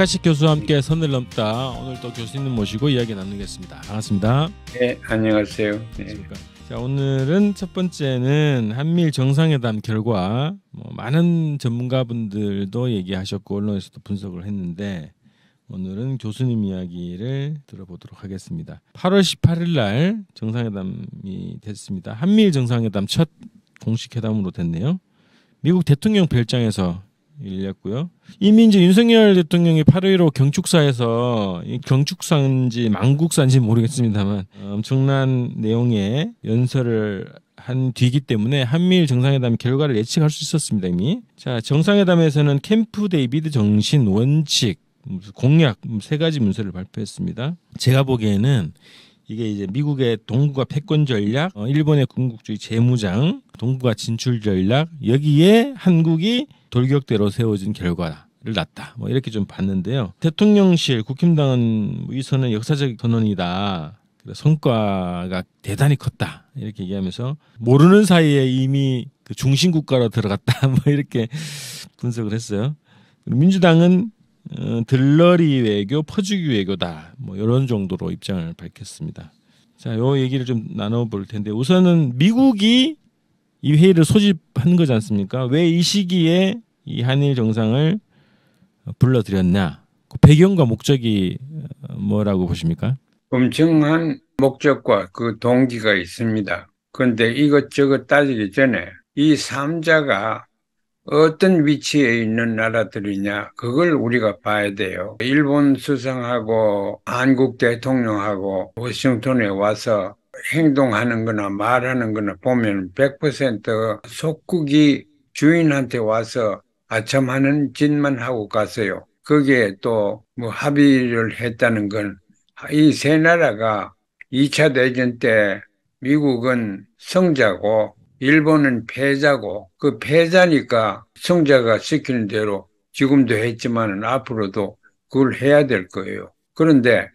타카식 교수와 함께 선을 넘다 오늘또 교수님 모시고 이야기 나누겠습니다. 반갑습니다. 네, 안녕하세요. 네. 자, 오늘은 첫 번째는 한미일 정상회담 결과 뭐 많은 전문가분들도 얘기하셨고 언론에서도 분석을 했는데 오늘은 교수님 이야기를 들어보도록 하겠습니다. 8월 18일 날 정상회담이 됐습니다. 한미일 정상회담 첫 공식 회담으로 됐네요. 미국 대통령 별장에서 일렸고요. 이미 이제 윤석열 대통령이 8.15 경축사에서 경축사인지 망국사인지 모르겠습니다만 엄청난 내용의 연설을 한 뒤이기 때문에 한미일 정상회담 결과를 예측할 수 있었습니다 이미. 자 정상회담에서는 캠프 데이비드 정신 원칙 공약 세 가지 문서를 발표했습니다. 제가 보기에는 이게 이제 미국의 동구가 패권 전략, 어, 일본의 군국주의 재무장, 동구가 진출 전략 여기에 한국이 돌격대로 세워진 결과를 났다. 뭐 이렇게 좀 봤는데요. 대통령실 국힘당은 이선은 역사적 선언이다. 성과가 대단히 컸다 이렇게 얘기하면서 모르는 사이에 이미 그 중심 국가로 들어갔다 뭐 이렇게 분석을 했어요. 민주당은 어, 들러리 외교, 퍼주기 외교다 뭐 이런 정도로 입장을 밝혔습니다. 자, 요 얘기를 좀 나눠볼 텐데 우선은 미국이 이 회의를 소집한 거지 않습니까? 왜 이 시기에 이 한일 정상을 불러들였냐? 그 배경과 목적이 어, 뭐라고 보십니까? 엄청난 목적과 그 동기가 있습니다. 그런데 이것저것 따지기 전에 이 3자가 어떤 위치에 있는 나라들이냐 그걸 우리가 봐야 돼요. 일본 수상하고 한국 대통령하고 워싱턴에 와서 행동하는 거나 말하는 거나 보면 100% 속국이 주인한테 와서 아첨하는 짓만 하고 갔어요. 그게 또 뭐 합의를 했다는 건 이 세 나라가 2차 대전 때 미국은 성자고 일본은 패자고 그 패자니까 성자가 시키는 대로 지금도 했지만 앞으로도 그걸 해야 될 거예요. 그런데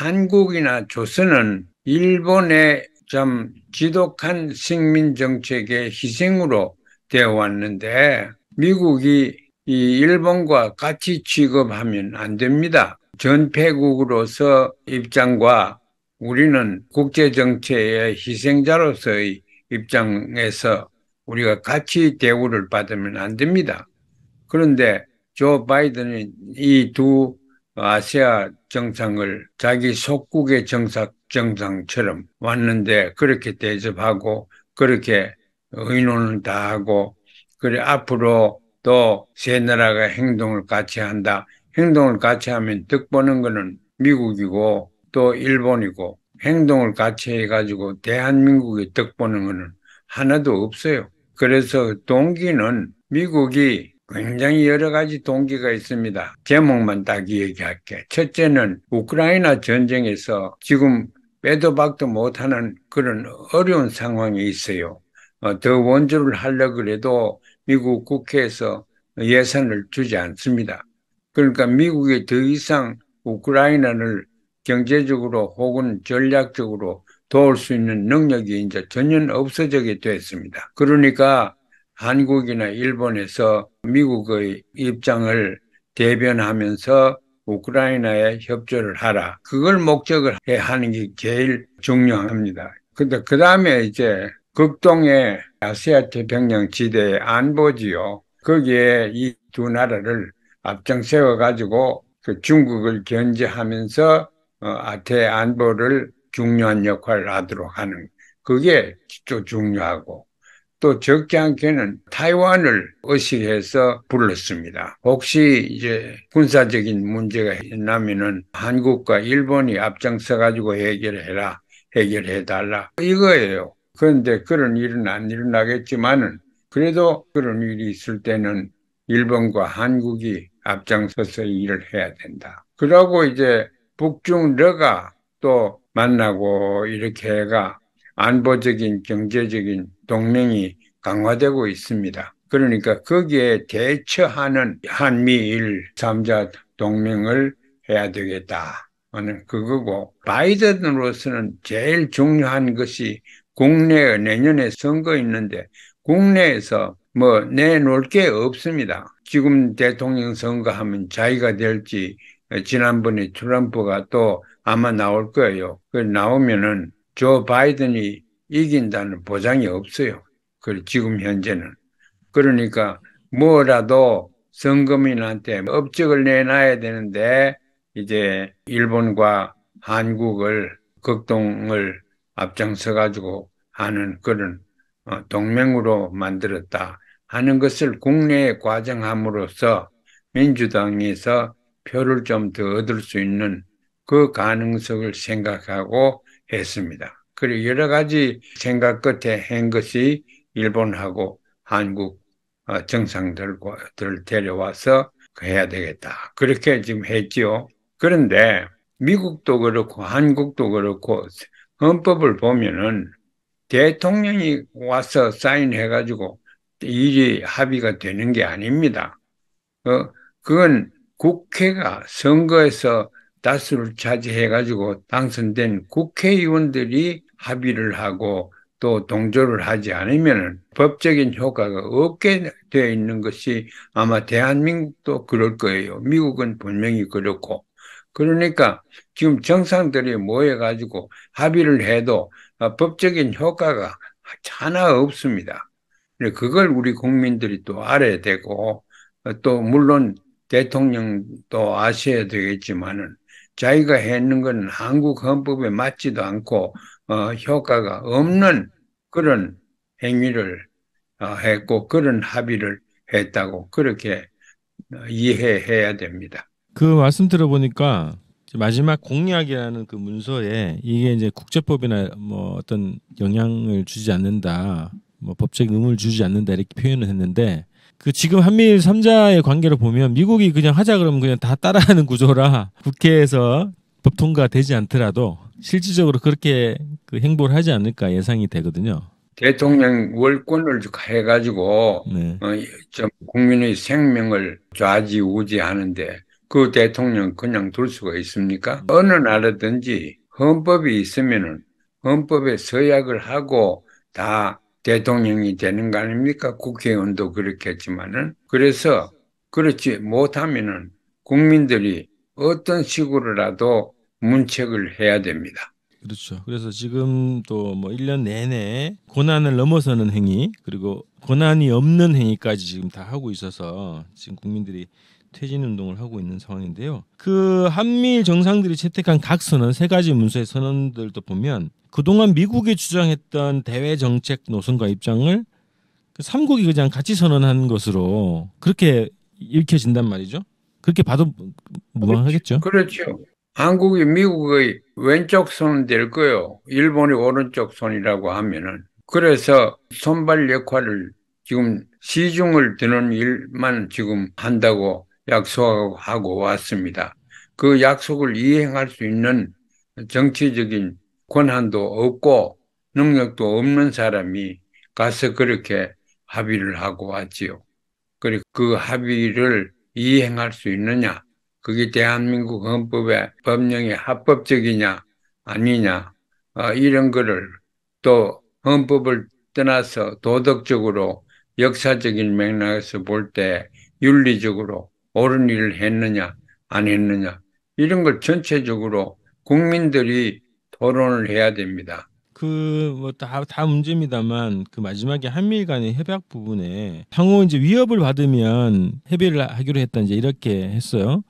한국이나 조선은 일본의 참 지독한 식민 정책의 희생으로 되어 왔는데 미국이 이 일본과 같이 취급하면 안 됩니다. 전패국으로서 입장과 우리는 국제 정책의 희생자로서의 입장에서 우리가 같이 대우를 받으면 안 됩니다. 그런데 조 바이든이 이두 아시아 정상을 자기 속국의 정상 정상처럼 왔는데 그렇게 대접하고 그렇게 의논을 다 하고 그래 앞으로 또 세 나라가 행동을 같이 한다. 행동을 같이 하면 득 보는 거는 미국이고 또 일본이고 행동을 같이 해가지고 대한민국이 득 보는 거는 하나도 없어요. 그래서 동기는 미국이 굉장히 여러 가지 동기가 있습니다. 제목만 딱 얘기할게. 첫째는 우크라이나 전쟁에서 지금 빼도 박도 못하는 그런 어려운 상황이 있어요. 어, 더 원조를 하려고 그래도 미국 국회에서 예산을 주지 않습니다. 그러니까 미국이 더 이상 우크라이나를 경제적으로 혹은 전략적으로 도울 수 있는 능력이 이제 전혀 없어지게 됐습니다 그러니까 한국이나 일본에서 미국의 입장을 대변하면서 우크라이나에 협조를 하라. 그걸 목적을 해 하는 게 제일 중요합니다. 근데 그 다음에 이제 극동의 아시아 태평양 지대의 안보지요. 거기에 이 두 나라를 앞장세워 가지고 그 중국을 견제하면서 어, 아태 안보를 중요한 역할을 하도록 하는 그게 또 중요하고 또 적지 않게는 타이완을 의식해서 불렀습니다. 혹시 이제 군사적인 문제가 있나면은 한국과 일본이 앞장서 가지고 해결해라, 해결해 달라 이거예요. 그런데 그런 일은 안 일어나겠지만은 그래도 그런 일이 있을 때는 일본과 한국이 앞장서서 일을 해야 된다. 그러고 이제 북중 러가 또 만나고 이렇게 해가 안보적인 경제적인 동맹이 강화되고 있습니다. 그러니까 거기에 대처하는 한미일 3자 동맹을 해야 되겠다 하는 그거고 바이든으로서는 제일 중요한 것이 국내 내년에 선거 있는데 국내에서 뭐 내놓을 게 없습니다. 지금 대통령 선거하면 자기가 될지 지난번에 트럼프가 또 아마 나올 거예요. 그 나오면은 조 바이든이 이긴다는 보장이 없어요. 그 지금 현재는. 그러니까 뭐라도 선거민한테 업적을 내놔야 되는데 이제 일본과 한국을 극동을 앞장서 가지고 하는 그런 어, 동맹으로 만들었다 하는 것을 국내에 과정함으로써 민주당에서 표를 좀 더 얻을 수 있는 그 가능성을 생각하고 했습니다. 그리고 여러 가지 생각 끝에 한 것이 일본하고 한국 어, 정상들을 데려와서 해야 되겠다. 그렇게 지금 했지요. 그런데 미국도 그렇고 한국도 그렇고 헌법을 보면은 대통령이 와서 사인해가지고 일이 합의가 되는 게 아닙니다. 어, 그건 국회가 선거에서 다수를 차지해가지고 당선된 국회의원들이 합의를 하고 또 동조를 하지 않으면 법적인 효과가 없게 되어 있는 것이 아마 대한민국도 그럴 거예요. 미국은 분명히 그렇고. 그러니까 지금 정상들이 모여가지고 합의를 해도 아, 법적인 효과가 하나 없습니다. 그걸 우리 국민들이 또 알아야 되고 또 물론 대통령도 아셔야 되겠지만은 자기가 했는 건 한국 헌법에 맞지도 않고 어, 효과가 없는 그런 행위를 어, 했고 그런 합의를 했다고 그렇게 어, 이해해야 됩니다. 그 말씀 들어보니까 마지막 공약이라는 그 문서에 이게 이제 국제법이나 뭐 어떤 영향을 주지 않는다, 뭐 법적 의무를 주지 않는다 이렇게 표현을 했는데 그 지금 한미일 3자의 관계를 보면 미국이 그냥 하자 그러면 그냥 다 따라하는 구조라 국회에서 법 통과되지 않더라도 실질적으로 그렇게 그 행보를 하지 않을까 예상이 되거든요. 대통령 월권을 해가지고 네. 어, 좀 국민의 생명을 좌지우지하는데 그 대통령 그냥 둘 수가 있습니까? 어느 나라든지 헌법이 있으면 헌법에 서약을 하고 다 대통령이 되는 거 아닙니까? 국회의원도 그렇겠지만은. 그래서 그렇지 못하면은 국민들이 어떤 식으로라도 문책을 해야 됩니다. 그렇죠. 그래서 지금 또 뭐 1년 내내 고난을 넘어서는 행위 그리고 고난이 없는 행위까지 지금 다 하고 있어서 지금 국민들이 퇴진 운동을 하고 있는 상황인데요. 그 한미일 정상들이 채택한 각 선언 세 가지 문서의 선언들도 보면 그동안 미국이 주장했던 대외 정책 노선과 입장을 그 3국이 그냥 같이 선언한 것으로 그렇게 읽혀진단 말이죠. 그렇게 봐도 무방하겠죠. 그렇죠. 한국이 미국의 왼쪽 손 될 거요. 일본이 오른쪽 손이라고 하면은 그래서 손발 역할을 지금 시중을 드는 일만 지금 한다고 약속하고 왔습니다. 그 약속을 이행할 수 있는 정치적인 권한도 없고 능력도 없는 사람이 가서 그렇게 합의를 하고 왔지요. 그리고 그 합의를 이행할 수 있느냐? 그게 대한민국 헌법의 법령이 합법적이냐? 아니냐? 어, 이런 거를 또 헌법을 떠나서 도덕적으로 역사적인 맥락에서 볼 때 윤리적으로 옳은 일을 했느냐 안 했느냐 이런 걸 전체적으로 국민들이 토론을 해야 됩니다. 그 뭐 다 다 문제입니다만 그 마지막에 한미일 간의 협약 부분에 향후 이제 위협을 받으면 협의를 하기로 했다 이제 이렇게 했어요.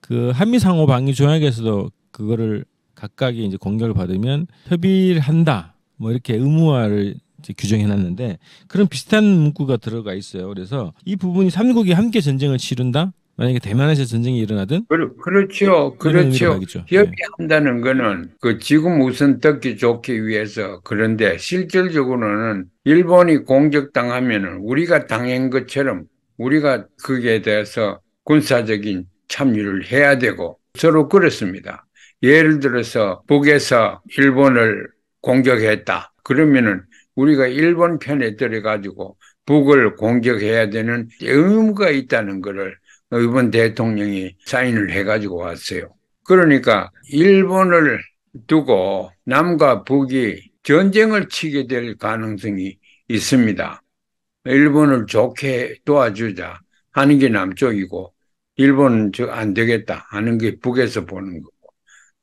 그 한미 상호 방위 조약에서도 그거를 각각의 이제 공격을 받으면 협의를 한다 뭐 이렇게 의무화를 규정해놨는데 그런 비슷한 문구가 들어가 있어요. 그래서 이 부분이 삼국이 함께 전쟁을 치른다 만약에 대만에서 전쟁이 일어나든 그렇, 그렇죠 그렇죠 협의한다는 네. 네. 거는 그 지금 우선 듣기 좋기 위해서 그런데 실질적으로는 일본이 공격당하면은 우리가 당한 것처럼 우리가 거기에 대해서 군사적인 참여를 해야 되고 서로 그렇습니다 예를 들어서 북에서 일본을 공격했다 그러면은 우리가 일본 편에 들어가지고 북을 공격해야 되는 의무가 있다는 것을 일본 대통령이 사인을 해가지고 왔어요. 그러니까 일본을 두고 남과 북이 전쟁을 치게 될 가능성이 있습니다. 일본을 좋게 도와주자 하는 게 남쪽이고 일본은 저안 되겠다 하는 게 북에서 보는 거고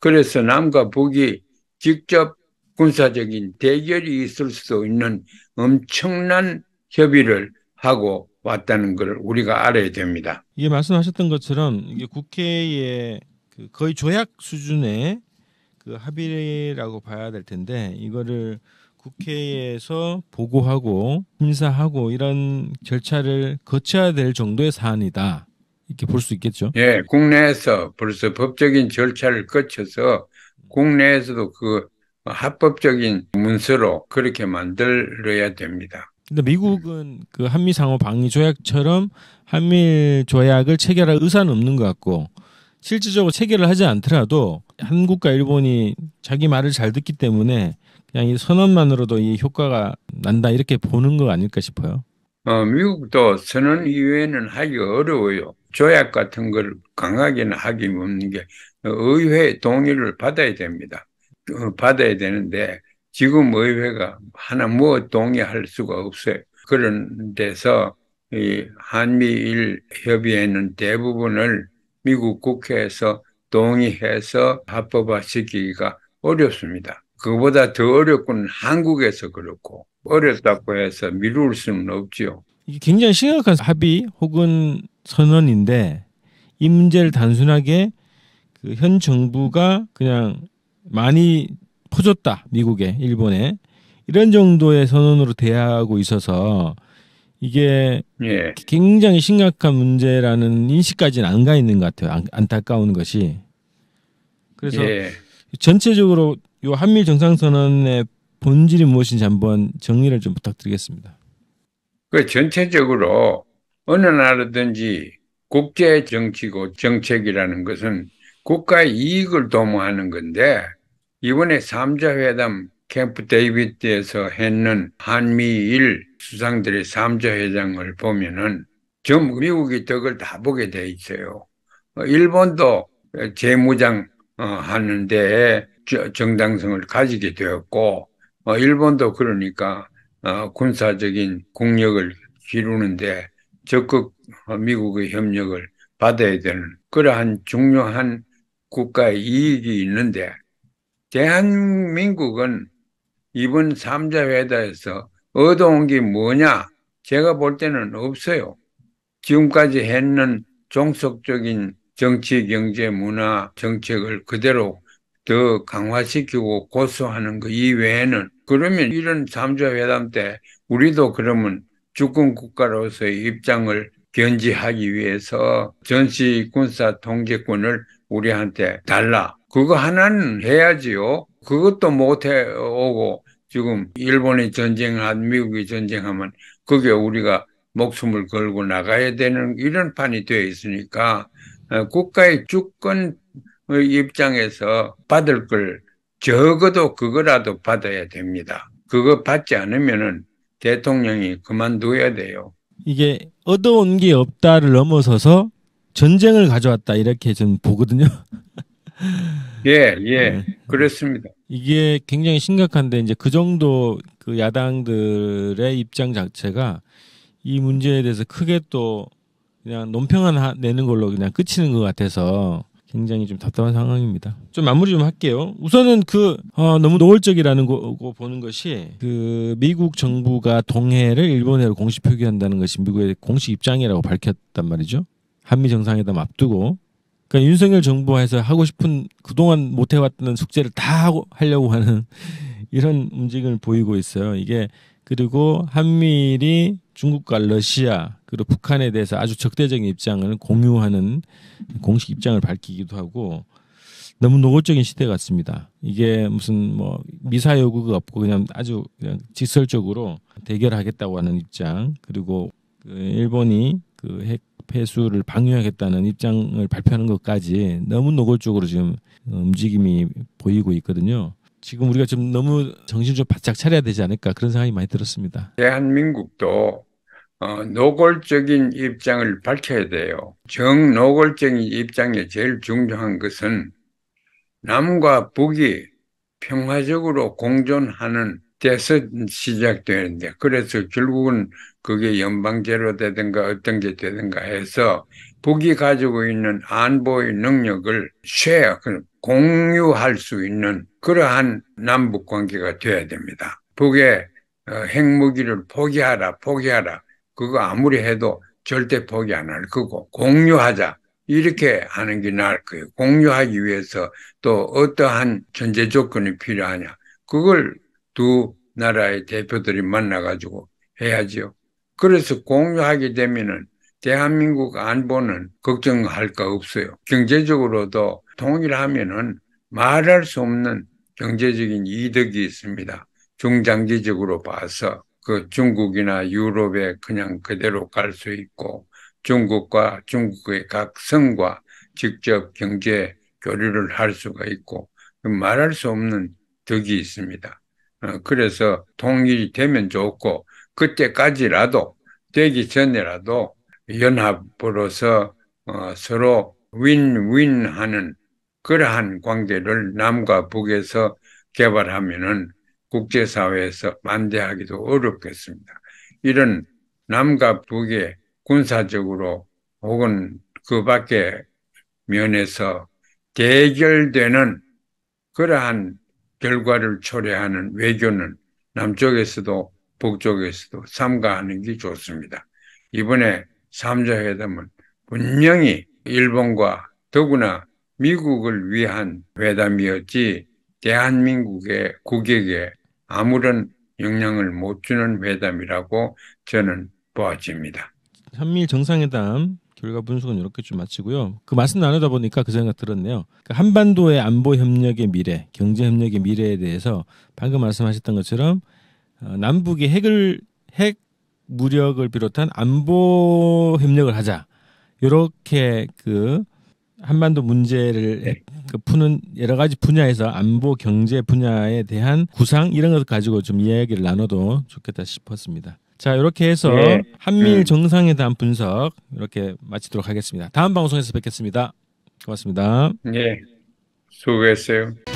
그래서 남과 북이 직접 군사적인 대결이 있을 수도 있는 엄청난 협의를 하고 왔다는 걸 우리가 알아야 됩니다. 이게 말씀하셨던 것처럼 이게 국회의 그 거의 조약 수준의 그 합의라고 봐야 될 텐데 이거를 국회에서 보고하고 심사하고 이런 절차를 거쳐야 될 정도의 사안이다. 이렇게 볼 수 있겠죠. 예, 국내에서 벌써 법적인 절차를 거쳐서 국내에서도 그 합법적인 문서로 그렇게 만들어야 됩니다. 근데 미국은 그 한미 상호 방위 조약처럼 한미 조약을 체결할 의사는 없는 것 같고 실질적으로 체결을 하지 않더라도 한국과 일본이 자기 말을 잘 듣기 때문에 그냥 이 선언만으로도 이 효과가 난다 이렇게 보는 거 아닐까 싶어요. 어, 미국도 선언 이외에는 하기 어려워요. 조약 같은 걸 강하게는 하기 없는 게 의회 동의를 받아야 됩니다. 어, 받아야 되는데 지금 의회가 하나 뭐 동의할 수가 없어요. 그런 데서 이 한미일 협의회는 대부분을 미국 국회에서 동의해서 합법화시키기가 어렵습니다. 그보다 더 어렵군 한국에서 그렇고 어렵다고 해서 미룰 수는 없지요. 굉장히 심각한 합의 혹은 선언인데 이 문제를 단순하게 그현 정부가 그냥 많이 퍼졌다 미국에 일본에 이런 정도의 선언으로 대하고 있어서 이게 예. 굉장히 심각한 문제라는 인식까지는 안 가 있는 것 같아요. 안, 안타까운 것이 그래서 예. 전체적으로 요 한미 정상선언의 본질이 무엇인지 한번 정리를 좀 부탁드리겠습니다. 그 전체적으로 어느 나라든지 국제 정치고 정책이라는 것은 국가의 이익을 도모하는 건데 이번에 3자 회담 캠프 데이비드에서 했는 한미일 수상들의 3자 회담을 보면은 전 미국이 덕을 다 보게 돼 있어요. 어, 일본도 재무장 어, 하는데 정당성을 가지게 되었고 어, 일본도 그러니까 군사적인 국력을 기르는데 적극 미국의 협력을 받아야 되는 그러한 중요한 국가의 이익이 있는데 대한민국은 이번 3자 회담에서 얻어온 게 뭐냐? 제가 볼 때는 없어요. 지금까지 했는 종속적인 정치, 경제, 문화 정책을 그대로 더 강화시키고 고수하는 것 이외에는 그러면 이런 3자 회담 때 우리도 그러면 주권 국가로서의 입장을 견지하기 위해서 전시 군사 통제권을 우리한테 달라 그거 하나는 해야지요. 그것도 못해 오고 지금 일본이 전쟁한 미국이 전쟁하면 그게 우리가 목숨을 걸고 나가야 되는 이런 판이 되어 있으니까 어, 국가의 주권 입장에서 받을 걸 적어도 그거라도 받아야 됩니다. 그거 받지 않으면은 대통령이 그만둬야 돼요. 이게 얻어온 게 없다를 넘어서서 전쟁을 가져왔다 이렇게 좀 보거든요. 예, 예. 네. 그렇습니다 이게 굉장히 심각한데 이제 그 정도 그 야당들의 입장 자체가 이 문제에 대해서 크게 또 그냥 논평을 내는 걸로 그냥 끝이는 것 같아서 굉장히 좀 답답한 상황입니다. 좀 마무리 좀 할게요. 우선은 그 어, 너무 노골적이라는 거, 거, 보는 것이 그 미국 정부가 동해를 일본해로 공식 표기한다는 것이 미국의 공식 입장이라고 밝혔단 말이죠. 한미 정상회담 앞두고 그러니까 윤석열 정부에서 하고 싶은 그동안 못 해왔던 숙제를 다 하고, 하려고 하는 이런 움직임을 보이고 있어요. 이게 그리고 한미일이 중국과 러시아 그리고 북한에 대해서 아주 적대적인 입장을 공유하는 공식 입장을 밝히기도 하고 너무 노골적인 시대 같습니다. 이게 무슨 뭐 미사 요구가 없고 그냥 아주 그냥 직설적으로 대결하겠다고 하는 입장 그리고 그 일본이 그핵 폐수를 방류하겠다는 입장을 발표하는 것까지 너무 노골적으로 지금 움직임이 보이고 있거든요. 지금 우리가 지 너무 정신 좀 바짝 차려야 되지 않을까 그런 생각이 많이 들었습니다. 대한민국도 어, 노골적인 입장을 밝혀야 돼요. 정노골적인 입장에 제일 중요한 것은 남과 북이 평화적으로 공존하는 때서 시작되는데 그래서 결국은 그게 연방제로 되든가 어떤 게 되든가 해서 북이 가지고 있는 안보의 능력을 쉐어 그 공유할 수 있는 그러한 남북 관계가 돼야 됩니다. 북의 어, 핵무기를 포기하라 포기하라 그거 아무리 해도 절대 포기 안 할 거고 공유하자 이렇게 하는 게 나을 거예요. 공유하기 위해서 또 어떠한 전제 조건이 필요하냐 그걸 두 나라의 대표들이 만나가지고 해야지요. 그래서 공유하게 되면은 대한민국 안보는 걱정할 거 없어요. 경제적으로도 통일하면은 말할 수 없는 경제적인 이득이 있습니다. 중장기적으로 봐서 그 중국이나 유럽에 그냥 그대로 갈 수 있고 중국과 중국의 각 성과 직접 경제 교류를 할 수가 있고 말할 수 없는 덕이 있습니다. 어, 그래서 통일이 되면 좋고 그때까지라도 되기 전에라도 연합으로서 어, 서로 윈윈하는 그러한 관계를 남과 북에서 개발하면은 국제사회에서 반대하기도 어렵겠습니다. 이런 남과 북의 군사적으로 혹은 그 밖의 면에서 대결되는 그러한 결과를 초래하는 외교는 남쪽에서도 북쪽에서도 삼가하는 게 좋습니다. 이번에 3자 회담은 분명히 일본과 더구나 미국을 위한 회담이었지 대한민국의 국익에 아무런 영향을 못 주는 회담이라고 저는 보아집니다. 한미 정상회담 결과 분석은 이렇게 좀 마치고요. 그 말씀 나누다 보니까 그 생각 들었네요. 그러니까 한반도의 안보 협력의 미래, 경제 협력의 미래에 대해서 방금 말씀하셨던 것처럼 어, 남북이 핵을 핵 무력을 비롯한 안보 협력을 하자. 이렇게 그 한반도 문제를 네. 그 푸는 여러 가지 분야에서 안보 경제 분야에 대한 구상 이런 것을 가지고 좀 이야기를 나눠도 좋겠다 싶었습니다. 자 이렇게 해서 네. 한미일 음. 정상회담 분석 이렇게 마치도록 하겠습니다. 다음 방송에서 뵙겠습니다. 고맙습니다. 예, 수고했어요.